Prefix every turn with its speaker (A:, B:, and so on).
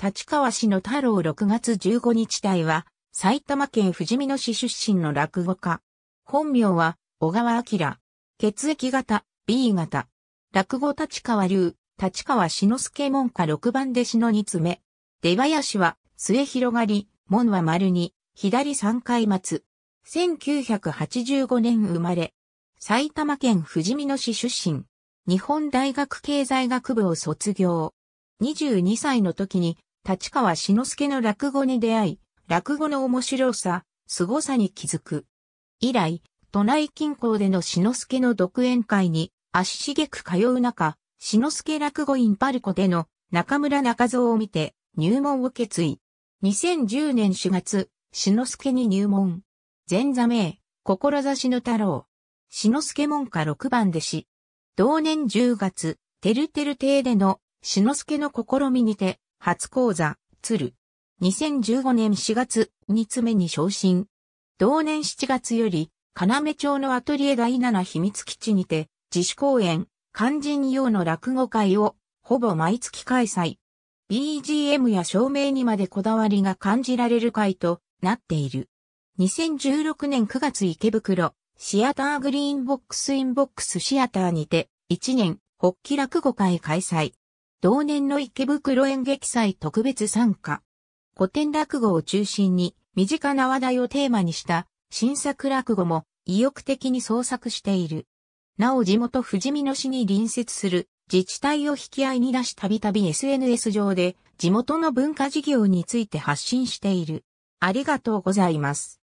A: 立川市の太郎6月15日
B: 隊は、埼玉県富士見野市出身の落語家。本名は、小川明。血液型、B 型。落語立川流、立川志の助門下6番弟子の2つ目。出林は、末広がり、門は丸に、左3回松。1985年生まれ。埼玉県富士見野市出身。日本大学経済学部を卒業。22歳の時に立川志の助の落語に出会い、落語の面白さ、凄さに気づく。以来、都内近郊での志の助の独演会に足しげく通う中、志の助落語院パルコでの中村中蔵を見て入門を決意。2010年4月、志の助に入門。前座名、志の太郎。志の助門下6番弟子。同年10月、てるてる亭での志の助の試みにて、初講座、鶴。2015年4月、2つ目に昇進。同年7月より、要町のアトリエ第7秘密基地にて、自主公演、肝心用の落語会を、ほぼ毎月開催。BGM や照明にまでこだわりが感じられる会となっている。2016年9月池袋、シアターグリーンボックスインボックスシアターにて、1年、発起落語会開催。同年の池袋演劇祭特別参加。古典落語を中心に身近な話題をテーマにした新作落語も意欲的に創作している。なお地元富士見野市に隣接する自治体を引き合いに出したびたび SNS 上で地元の文化事業について発信している。
A: ありがとうございます。